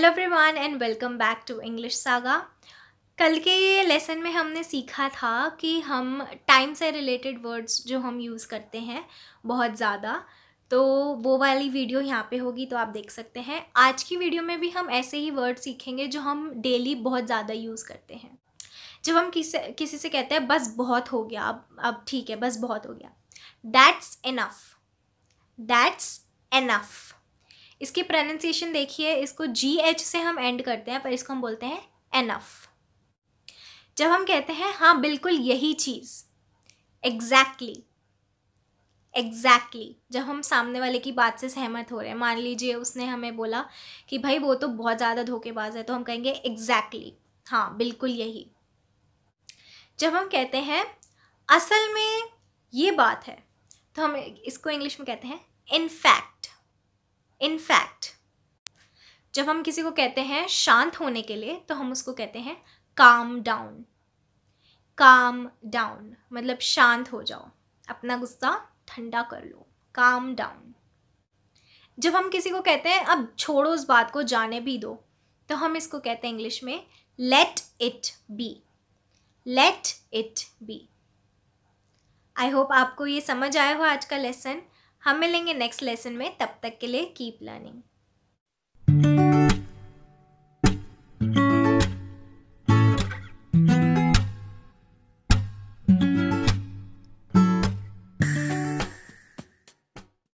Hello everyone and welcome back to English saga कल के lesson में हमने सीखा था कि हम टाइम से रिलेटेड वर्ड्स जो हम यूज़ करते हैं बहुत ज़्यादा तो वो वाली वीडियो यहाँ पे होगी तो आप देख सकते हैं आज की वीडियो में भी हम ऐसे ही वर्ड सीखेंगे जो हम डेली बहुत ज़्यादा यूज़ करते हैं जब हम किसी किसी से कहते हैं बस बहुत हो गया अब अब ठीक है बस बहुत हो गया दैट्स इनफ दैट्स इनफ़ इसकी प्रोनाउंसिएशन देखिए इसको जी एच से हम एंड करते हैं पर इसको हम बोलते हैं एनफ जब हम कहते हैं हाँ बिल्कुल यही चीज़ एग्जैक्टली exactly. Exactly exactly. जब हम सामने वाले की बात से सहमत हो रहे हैं मान लीजिए उसने हमें बोला कि भाई वो तो बहुत ज़्यादा धोखेबाज है तो हम कहेंगे एग्जैक्टली exactly. हाँ बिल्कुल यही जब हम कहते हैं असल में ये बात है तो हम इसको इंग्लिश में कहते हैं इनफैक्ट इनफैक्ट जब हम किसी को कहते हैं शांत होने के लिए तो हम उसको कहते हैं काम डाउन काम डाउन मतलब शांत हो जाओ अपना गुस्सा ठंडा कर लो काम डाउन जब हम किसी को कहते हैं अब छोड़ो उस बात को जाने भी दो तो हम इसको कहते हैं इंग्लिश में let it be let it be I hope आपको ये समझ आया हो आज का लेसन हम मिलेंगे नेक्स्ट लेसन में तब तक के लिए कीप लर्निंग